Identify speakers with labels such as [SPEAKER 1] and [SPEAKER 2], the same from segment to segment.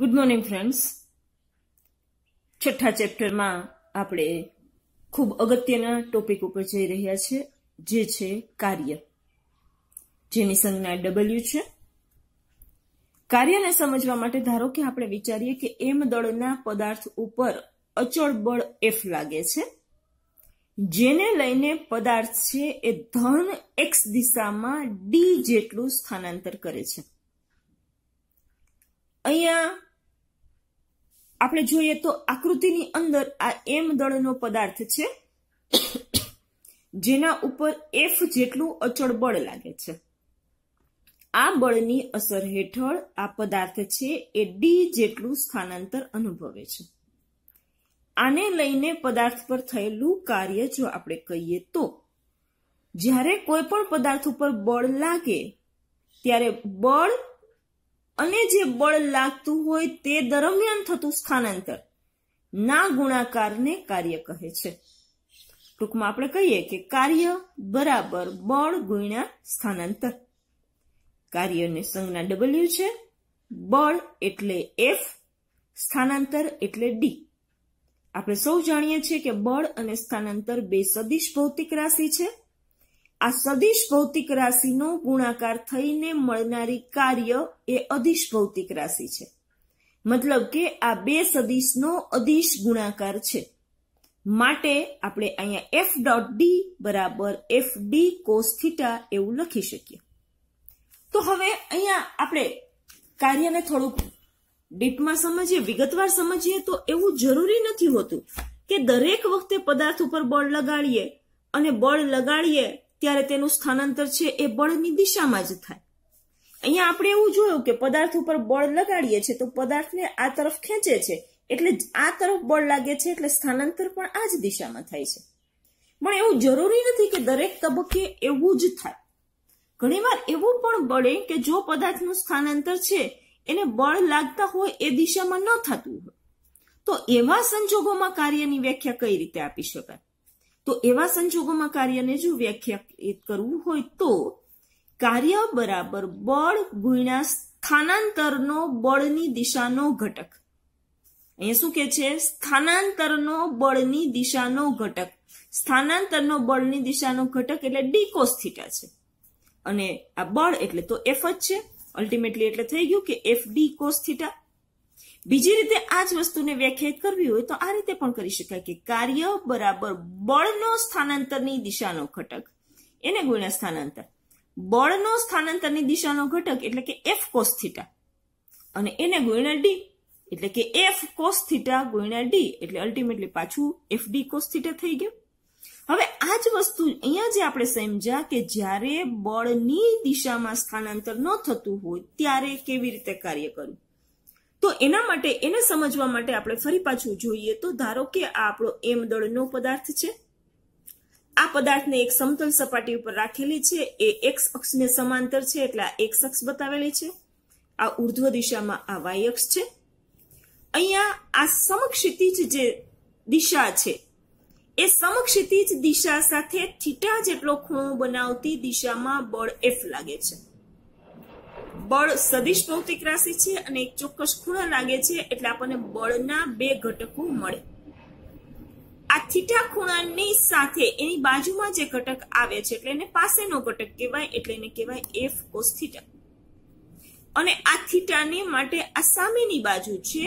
[SPEAKER 1] good morning friends છઠ્ઠા ચેપ્ટરમાં આપણે ખૂબ અગત્યના ટોપિક ઉપર જઈ રહ્યા છે જે છે કાર્ય જેની સંજ્ઞા ડબલ્યુ છે કાર્યને સમજવા માટે ધારો કે આપણે વિચારીએ કે એમ દળના પદાર્થ ઉપર અચળ બળ એફ લાગે છે જેને લઈને પદાર્થ છે એ ધન એક્સ દિશામાં ડી જેટલું સ્થાનાંતર કરે છે અહીંયા આપણે જોઈએ તો આકૃતિની અંદર આ એમ દળનો પદાર્થ છે જેના ઉપર એફ જેટલું અચળ બળ લાગે છે આ બળની અસર હેઠળ આ પદાર્થ છે એ ડી જેટલું સ્થાનાંતર અનુભવે છે આને લઈને પદાર્થ પર થયેલું કાર્ય જો આપણે કહીએ તો જ્યારે કોઈ પણ પદાર્થ ઉપર બળ લાગે ત્યારે બળ અને જે બળ લાગતું હોય તે દરમિયાન થતું સ્થાનાંતર ના ગુણાકારને કાર્ય કહે છે ટૂંકમાં આપણે કહીએ કે કાર્ય બરાબર બળ ગુણ્યા સ્થાનાંતર કાર્યને સંજ્ઞા ડબલ્યુ છે બળ એટલે એફ સ્થાનાંતર એટલે ડી આપણે સૌ જાણીએ છીએ કે બળ અને સ્થાનાંતર બે સદિશ ભૌતિક રાશિ છે આ સદિશ ભૌતિક રાશિનો ગુણાકાર થઈને મળનારી કાર્ય એ અધિશ ભૌતિક રાશિ છે મતલબ કે આ બે સદિશનો અધિશ ગુણાકાર છે માટે આપણે અહીંયા એફ ડોટ ડી બરાબર એફ ડી કોસ થીટા એવું લખી શકીએ તો હવે અહીંયા આપણે કાર્યને થોડુંક ડીપમાં સમજીએ વિગતવાર સમજીએ તો એવું જરૂરી નથી હોતું કે દરેક વખતે પદાર્થ ઉપર બળ લગાડીએ અને બળ લગાડીએ ત્યારે તેનું સ્થાનાંતર છે એ બળની દિશામાં જ થાય અહીંયા આપણે એવું જોયું કે પદાર્થ ઉપર બળ લગાડીએ છીએ તો પદાર્થને આ તરફ ખેંચે છે એટલે આ તરફ બળ લાગે છે એટલે સ્થાનાંતર પણ આ જ દિશામાં થાય છે પણ એવું જરૂરી નથી કે દરેક તબક્કે એવું જ થાય ઘણીવાર એવું પણ બળે કે જો પદાર્થનું સ્થાનાંતર છે એને બળ લાગતા હોય એ દિશામાં ન થતું હોય તો એવા સંજોગોમાં કાર્યની વ્યાખ્યા કઈ રીતે આપી શકાય તો એવા સંજોગોમાં કાર્યને જો વ્યાખ્યાયિત કરવું હોય તો કાર્ય બરાબર બળ ગુણ્યા સ્થાનાંતરનો બળની દિશાનો ઘટક અહીંયા શું કે છે સ્થાનાંતરનો બળની દિશાનો ઘટક સ્થાનાંતરનો બળની દિશાનો ઘટક એટલે ડી થીટા છે અને આ બળ એટલે તો એફ જ છે અલ્ટિમેટલી એટલે થઈ ગયું કે એફ ડી કોસ થીટા બીજી રીતે આ જ વસ્તુને વ્યાખ્યાયિત કરવી હોય તો આ રીતે પણ કરી શકાય કે કાર્ય બરાબર બળનો સ્થાનાંતરની દિશાનો ઘટક એને ગુણ્યા સ્થાનાંતર બળનો સ્થાનાંતરની દિશાનો ઘટક એટલે કે એફ કોસ્થિટા અને એને ગુણ્યા ડી એટલે કે એફ કોસ્થિટા થીટા ગુણ્યા ડી એટલે અલ્ટિમેટલી પાછું એફ ડી કોસ થઈ ગયું હવે આ જ વસ્તુ અહીંયા જે આપણે સમજ્યા કે જ્યારે બળની દિશામાં સ્થાનાંતર ન થતું હોય ત્યારે કેવી રીતે કાર્ય કરવું તો એના માટે એને સમજવા માટે આપણે ફરી પાછું જોઈએ તો ધારો કે આ આપણો એમ દળનો પદાર્થ છે આ પદાર્થને એક સમતલ સપાટી ઉપર રાખેલી છે એ એક્સ અક્ષને સમાંતર છે એટલે આ એક્સ અક્ષ બતાવેલી છે આ ઉર્ધ્વ દિશામાં આ વાય અક્ષ છે અહીંયા આ સમક્ષિતિજ જે દિશા છે એ સમક્ષિતિજ દિશા સાથે થીટા જેટલો ખૂણો બનાવતી દિશામાં બળ એફ લાગે છે બળ સદિશ ભૌતિક રાશિ છે અને એક ચોક્કસ ખૂણો લાગે છે એટલે આપણને બળના બે ઘટકો મળે આ થીટા ખૂણાની સાથે એની બાજુમાં જે ઘટક આવે છે એટલે એને પાસેનો ઘટક કહેવાય એટલે એને કહેવાય એફ કોસ થીટા અને આ થીટાને માટે આ સામેની બાજુ છે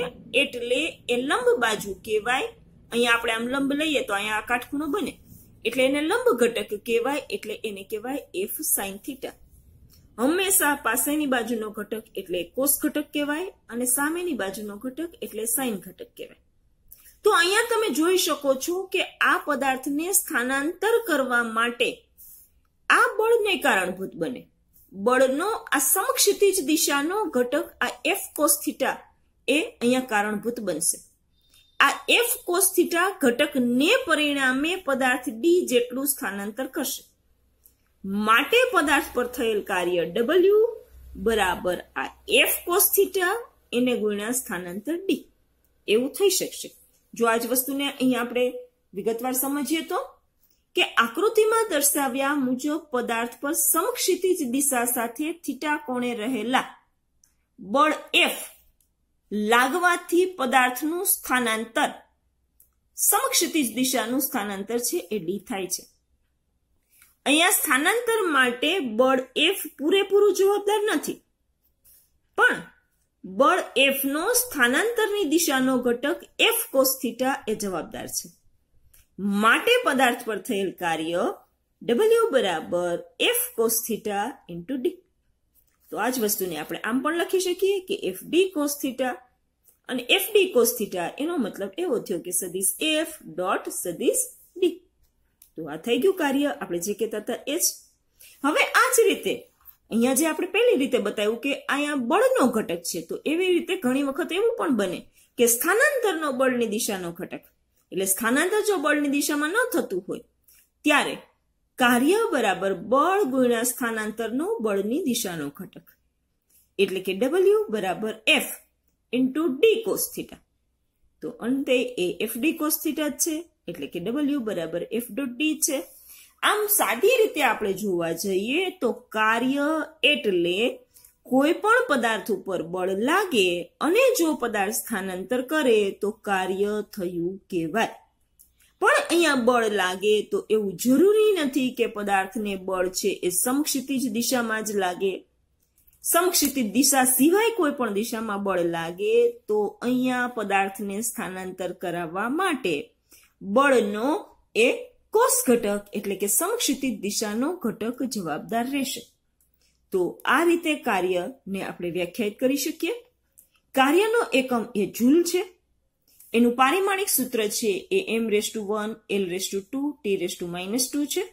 [SPEAKER 1] એટલે એ લંબ બાજુ કહેવાય અહીંયા આપણે આમ લંબ લઈએ તો અહીંયા આ કાટખૂણો બને એટલે એને લંબ ઘટક કહેવાય એટલે એને કહેવાય એફ સાઇન થીટા હંમેશા પાસેની બાજુનો ઘટક એટલે કોષ ઘટક કહેવાય અને સામેની બાજુનો ઘટક એટલે સાઇન ઘટક કહેવાય તો અહીંયા તમે જોઈ શકો છો કે આ પદાર્થને સ્થાનાંતર કરવા માટે આ બળને કારણભૂત બને બળનો આ સમક્ષિતિજ દિશાનો ઘટક આ એફ કોસ્થિટા એ અહીંયા કારણભૂત બનશે આ એફ કોસ્થિટા ઘટકને પરિણામે પદાર્થ ડી જેટલું સ્થાનાંતર કરશે માટે પદાર્થ પર થયેલ કાર્ય ડબલ્યુ બરાબર આ એફ કોસ થીટા એને ગુણ્યા સ્થાનાંતર ડી એવું થઈ શકશે જો આ જ વસ્તુને અહીં આપણે વિગતવાર સમજીએ તો કે આકૃતિમાં દર્શાવ્યા મુજબ પદાર્થ પર સમક્ષિતિજ દિશા સાથે થીટા કોણે રહેલા બળ એફ લાગવાથી પદાર્થનું સ્થાનાંતર સમક્ષિતિજ દિશાનું સ્થાનાંતર છે એ ડી થાય છે અહીંયા સ્થાનાંતર માટે બળ એફ પૂરેપૂરું જવાબદાર નથી પણ બળ એફનો સ્થાનાંતરની દિશાનો ઘટક એફ કોસ્થિટા એ જવાબદાર છે માટે પદાર્થ પર થયેલ કાર્ય ડબલ્યુ બરાબર F cos theta theta into D તો આ જ વસ્તુને આપણે આમ પણ લખી શકીએ કે એફ ડી કોસ અને એફ ડી કોસ એનો મતલબ એવો થયો કે સદીશ એફ ડોટ સદીશ ડી તો આ થઈ ગયું કાર્ય આપણે જે કહેતા હતા એ જ હવે આ જ રીતે અહીંયા જે આપણે પહેલી રીતે બતાવ્યું કે અહીંયા બળનો ઘટક છે તો એવી રીતે ઘણી વખત એવું પણ બને કે સ્થાનાંતરનો બળની દિશાનો ઘટક એટલે સ્થાનાંતર જો બળની દિશામાં ન થતું હોય ત્યારે કાર્ય બરાબર બળ ગુણ્યા સ્થાનાંતરનો બળની દિશાનો ઘટક એટલે કે ડબલ્યુ બરાબર એફ ઇન્ટુ ડી કોસ્થિટા તો અંતે એ એફ ડી કોસ જ છે એટલે કે ડબલ્યુ બરાબર એફ ડોટ ડી છે આમ સાદી રીતે આપણે જોવા જઈએ તો કાર્ય એટલે કોઈ પણ પદાર્થ ઉપર બળ લાગે અને જો પદાર્થ સ્થાનાંતર કરે તો કાર્ય થયું કહેવાય પણ અહીંયા બળ લાગે તો એવું જરૂરી નથી કે પદાર્થને બળ છે એ સમક્ષિતિજ દિશામાં જ લાગે સમક્ષિતિ દિશા સિવાય કોઈ પણ દિશામાં બળ લાગે તો અહીંયા પદાર્થને સ્થાનાંતર કરાવવા માટે બળનો એ કોષ ઘટક એટલે કે સમક્ષિતિજ દિશાનો ઘટક જવાબદાર રહેશે તો આ રીતે કાર્યને આપણે વ્યાખ્યાયિત કરી શકીએ કાર્યનો એકમ એ જૂલ છે એનું પારિમાણિક સૂત્ર છે એ M raise to one L raise to two T raise to minus two છે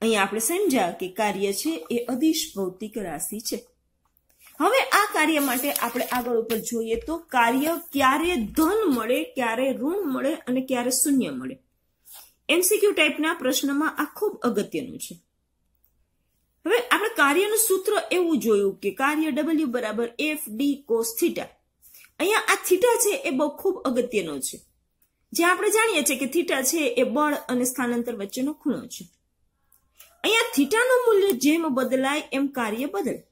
[SPEAKER 1] અહીંયા આપણે સમજ્યા કે કાર્ય છે એ અદિશ ભૌતિક રાશિ છે હવે આ કાર્ય માટે આપણે આગળ ઉપર જોઈએ તો કાર્ય ક્યારે ધન મળે ક્યારે ઋણ મળે અને ક્યારે શૂન્ય મળે એમસીક્યુ ટાઈપના પ્રશ્નમાં આ ખૂબ અગત્યનું છે હવે આપણે કાર્યનું સૂત્ર એવું જોયું કે કાર્ય ડબલ્યુ બરાબર એફ ડી કોસ થીટા અહીંયા આ થીટા છે એ બહુ ખૂબ અગત્યનો છે જે આપણે જાણીએ છીએ કે થીટા છે એ બળ અને સ્થાનાંતર વચ્ચેનો ખૂણો છે અહીંયા થીટાનું મૂલ્ય જેમ બદલાય એમ કાર્ય બદલાય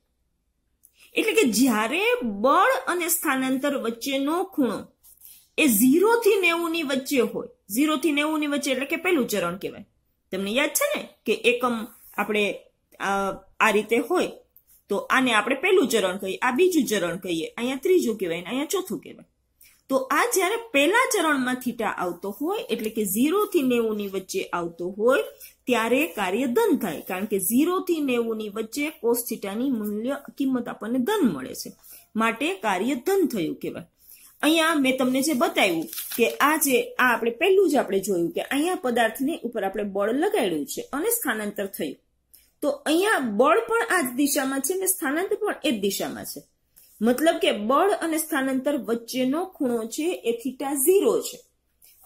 [SPEAKER 1] એટલે કે જ્યારે બળ અને સ્થાનાંતર વચ્ચેનો ખૂણો એ ઝીરો થી ની વચ્ચે હોય ઝીરો થી નેવું ની વચ્ચે એટલે કે પહેલું ચરણ કહેવાય તમને યાદ છે ને કે એકમ આપણે આ રીતે હોય તો આને આપણે પહેલું ચરણ કહીએ આ બીજું ચરણ કહીએ અહીંયા ત્રીજું કહેવાય ને અહીંયા ચોથું કહેવાય તો આ જ્યારે પહેલા ચરણમાં થીટા આવતો હોય એટલે કે ઝીરો થી નેવું ની વચ્ચે આવતો હોય ત્યારે કાર્ય ધન થાય કારણ કે ઝીરોથી નેવુંની વચ્ચે કોસ્થિટાની મૂલ્ય કિંમત આપણને ધન મળે છે માટે કાર્ય ધન થયું કહેવાય અહીંયા મેં તમને જે બતાવ્યું કે આ જે આ આપણે પહેલું જ આપણે જોયું કે અહીંયા પદાર્થની ઉપર આપણે બળ લગાડ્યું છે અને સ્થાનાંતર થયું તો અહીંયા બળ પણ આ જ દિશામાં છે અને સ્થાનાંતર પણ એ જ દિશામાં છે મતલબ કે બળ અને સ્થાનાંતર વચ્ચેનો ખૂણો છે એ થીટા ઝીરો છે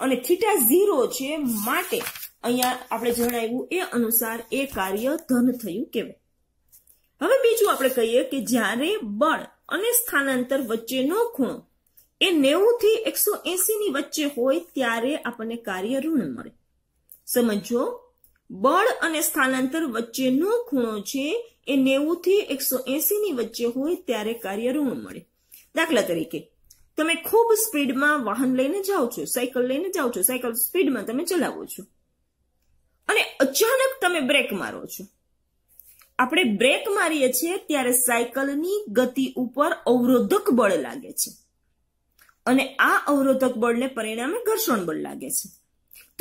[SPEAKER 1] અને થીટા ઝીરો છે માટે અહીંયા આપણે જણાવ્યું એ અનુસાર એ કાર્ય ધન થયું કેવાય હવે બીજું આપણે કહીએ કે જ્યારે બળ અને સ્થાનાંતર વચ્ચેનો ખૂણો એ નેવું થી એકસો ની વચ્ચે હોય ત્યારે આપણને કાર્ય ઋણ મળે સમજો બળ અને સ્થાનાંતર વચ્ચેનો ખૂણો છે એ નેવું થી એકસો ની વચ્ચે હોય ત્યારે કાર્ય ઋણ મળે દાખલા તરીકે તમે ખૂબ સ્પીડમાં વાહન લઈને જાઓ છો સાયકલ લઈને જાઓ છો સાયકલ સ્પીડમાં તમે ચલાવો છો અને અચાનક તમે બ્રેક મારો છો આપણે બ્રેક મારીએ છીએ ત્યારે સાયકલની ગતિ ઉપર અવરોધક બળ લાગે છે અને આ અવરોધક બળને પરિણામે ઘર્ષણ બળ લાગે છે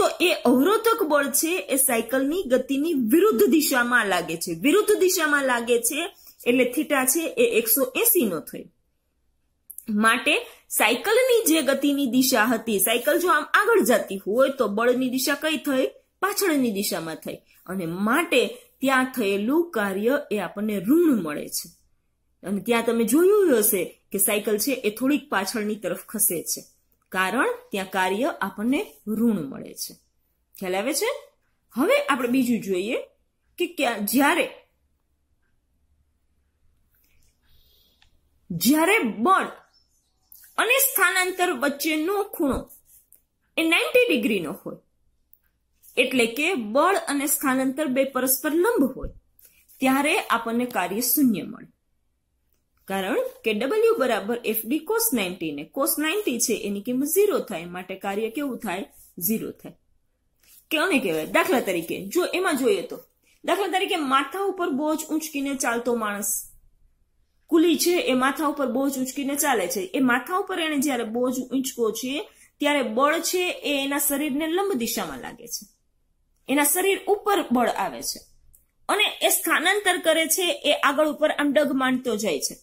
[SPEAKER 1] તો એ અવરોધક બળ છે એ સાયકલની ગતિની વિરુદ્ધ દિશામાં લાગે છે વિરુદ્ધ દિશામાં લાગે છે એટલે થીટા છે એ એકસો એસી નો થઈ માટે સાયકલની જે ગતિની દિશા હતી સાયકલ જો આમ આગળ જતી હોય તો બળની દિશા કઈ થઈ પાછળની દિશામાં થઈ અને માટે ત્યાં થયેલું કાર્ય એ આપણને ઋણ મળે છે અને ત્યાં તમે જોયું હશે કે સાયકલ છે એ થોડીક પાછળની તરફ ખસે છે કારણ ત્યાં કાર્ય આપણને ઋણ મળે છે ખ્યાલ આવે છે હવે આપણે બીજું જોઈએ કે ક્યાં જ્યારે જ્યારે બળ અને સ્થાનાંતર વચ્ચેનો ખૂણો એ નાઇન્ટી ડિગ્રીનો હોય એટલે કે બળ અને સ્થાનાંતર બે પરસ્પર લંબ હોય ત્યારે આપણને કાર્ય શૂન્ય મળે કારણ કે ડબલ્યુ બરાબર એફ ડી કોસ નાઇન્ટી ને કોસ નાઇન્ટી છે એની કિંમત ઝીરો થાય માટે કાર્ય કેવું થાય ઝીરો થાય કોને કહેવાય દાખલા તરીકે જો એમાં જોઈએ તો દાખલા તરીકે માથા ઉપર બોજ ઉંચકીને ચાલતો માણસ કુલી છે એ માથા ઉપર બોજ ઉંચકીને ચાલે છે એ માથા ઉપર એને જ્યારે બોજ ઊંચકો છે ત્યારે બળ છે એ એના શરીરને લંબ દિશામાં લાગે છે એના શરીર ઉપર બળ આવે છે અને એ સ્થાનાંતર કરે છે એ આગળ ઉપર આમ ડગ માંડતો જાય છે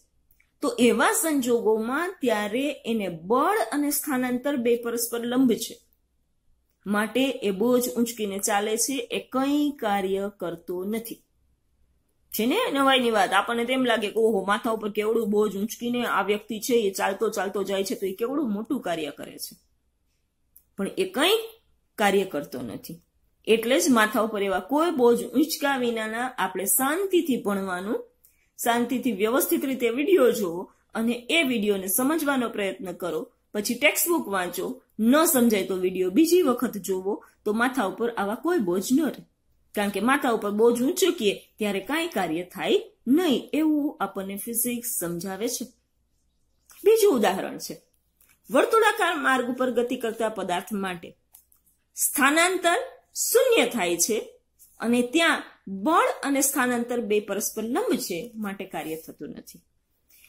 [SPEAKER 1] તો એવા સંજોગોમાં ત્યારે એને બળ અને સ્થાનાંતર બે પરસ્પર લંબ છે માટે એ બોજ ઊંચકીને ચાલે છે એ કંઈ કાર્ય કરતો નથી છે ને નવાઈની વાત આપણને તેમ લાગે કે ઓહો માથા ઉપર કેવડું બોજ ઊંચકીને આ વ્યક્તિ છે એ ચાલતો ચાલતો જાય છે તો એ કેવડું મોટું કાર્ય કરે છે પણ એ કંઈ કાર્ય કરતો નથી એટલે જ માથા ઉપર એવા કોઈ બોજ ઊંચકા વિનાના આપણે શાંતિથી ભણવાનું શાંતિથી વ્યવસ્થિત રીતે વિડીયો જુઓ અને એ વિડીયોને સમજવાનો પ્રયત્ન કરો પછી ટેક્સ્ટ બુક વાંચો ન સમજાય તો વિડીયો બીજી વખત જોવો તો માથા ઉપર આવા કોઈ બોજ ન રહે કારણ કે માથા ઉપર બોજ ઉંચકીએ ત્યારે કાંઈ કાર્ય થાય નહીં એવું આપણને ફિઝિક્સ સમજાવે છે બીજું ઉદાહરણ છે વર્તુળાકાર માર્ગ ઉપર ગતિ કરતા પદાર્થ માટે સ્થાનાંતર શૂન્ય થાય છે અને ત્યાં બળ અને સ્થાનાંતર બે પરસ્પર લંબ છે માટે કાર્ય થતું નથી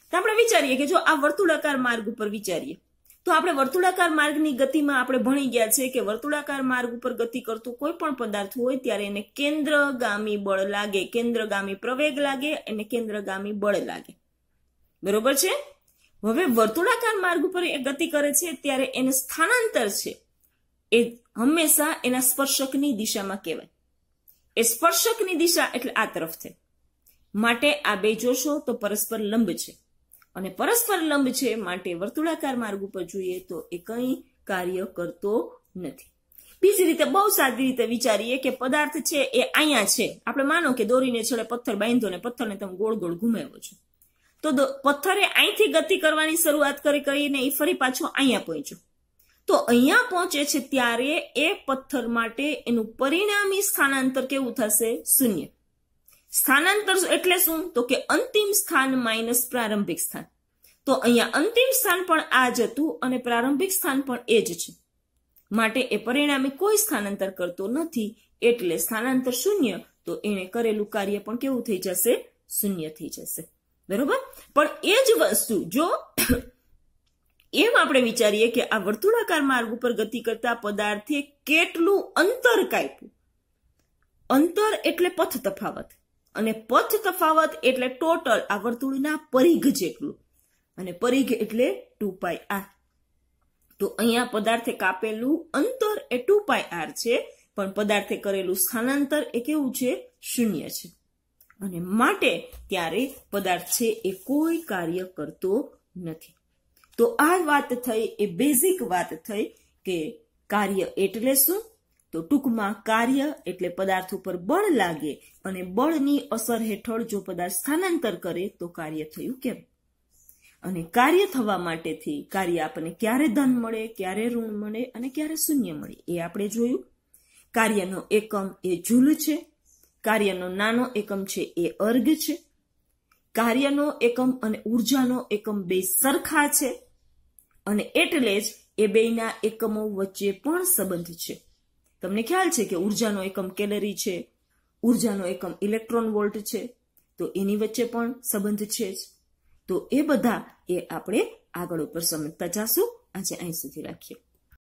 [SPEAKER 1] તો આપણે વિચારીએ કે જો આ વર્તુળાકાર માર્ગ ઉપર વિચારીએ તો આપણે વર્તુળાકાર માર્ગની ગતિમાં આપણે ભણી ગયા છે કે વર્તુળાકાર માર્ગ ઉપર ગતિ કરતું કોઈ પણ પદાર્થ હોય ત્યારે એને કેન્દ્રગામી બળ લાગે કેન્દ્રગામી પ્રવેગ લાગે અને કેન્દ્રગામી બળ લાગે બરોબર છે હવે વર્તુળાકાર માર્ગ ઉપર એ ગતિ કરે છે ત્યારે એને સ્થાનાંતર છે એ હંમેશા એના સ્પર્શકની દિશામાં કહેવાય એ સ્પર્શકની દિશા એટલે આ તરફ છે માટે આ બે જોશો તો પરસ્પર લંબ છે અને પરસ્પર લંબ છે માટે વર્તુળાકાર માર્ગ ઉપર જોઈએ તો એ કંઈ કાર્ય કરતો નથી બીજી રીતે બહુ સાદી રીતે વિચારીએ કે પદાર્થ છે એ અહીંયા છે આપણે માનો કે દોરીને છેડે પથ્થર બાંધો ને પથ્થરને તમે ગોળ ગોળ ઘુમાવ્યો છો તો પથ્થરે અહીંથી ગતિ કરવાની શરૂઆત કરી કરીને એ ફરી પાછો અહીંયા પહોંચ્યો તો અહીંયા પહોંચે છે ત્યારે એ પથ્થર માટે એનું પરિણામી સ્થાનાંતર કેવું થશે શૂન્ય સ્થાનાંતર એટલે શું તો કે અંતિમ સ્થાન માઇનસ પ્રારંભિક સ્થાન તો અહીંયા અંતિમ સ્થાન પણ આ જ હતું અને પ્રારંભિક સ્થાન પણ એ જ છે માટે એ પરિણામે કોઈ સ્થાનાંતર કરતો નથી એટલે સ્થાનાંતર શૂન્ય તો એણે કરેલું કાર્ય પણ કેવું થઈ જશે શૂન્ય થઈ જશે બરોબર પણ એ જ વસ્તુ જો એમ આપણે વિચારીએ કે આ વર્તુળાકાર માર્ગ ઉપર ગતિ કરતા પદાર્થે કેટલું અંતર કાપ્યું અંતર એટલે પથ તફાવત અને પથ તફાવત એટલે ટોટલ આ વર્તુળના પરિઘ જેટલું અને પરિઘ એટલે ટુ પાય આર તો અહીંયા પદાર્થે કાપેલું અંતર એ ટુ પાય આર છે પણ પદાર્થે કરેલું સ્થાનાંતર એ કેવું છે શૂન્ય છે અને માટે ત્યારે પદાર્થ છે એ કોઈ કાર્ય કરતો નથી તો આ વાત થઈ એ બેઝિક વાત થઈ કે કાર્ય એટલે શું તો ટૂંકમાં કાર્ય એટલે પદાર્થ ઉપર બળ લાગે અને બળની અસર હેઠળ જો પદાર્થ સ્થાનાંતર કરે તો કાર્ય થયું કેમ અને કાર્ય થવા માટેથી કાર્ય આપણને ક્યારે ધન મળે ક્યારે ઋણ મળે અને ક્યારે શૂન્ય મળે એ આપણે જોયું કાર્યનો એકમ એ જૂલ છે કાર્યનો નાનો એકમ છે એ અર્ગ છે કાર્યનો એકમ અને ઉર્જાનો એકમ બે સરખા છે અને એટલે જ એ બેના એકમો વચ્ચે પણ સંબંધ છે તમને ખ્યાલ છે કે ઉર્જાનો એકમ કેલરી છે ઉર્જાનો એકમ ઇલેક્ટ્રોન વોલ્ટ છે તો એની વચ્ચે પણ સંબંધ છે જ તો એ બધા એ આપણે આગળ ઉપર સમજતા જાશું આજે અહીં સુધી રાખીએ